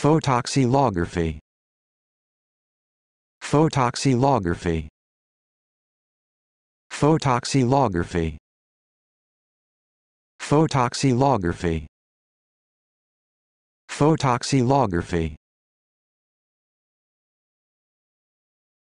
Photoxylography Photoxylography Photoxylography Photoxylography Photoxylography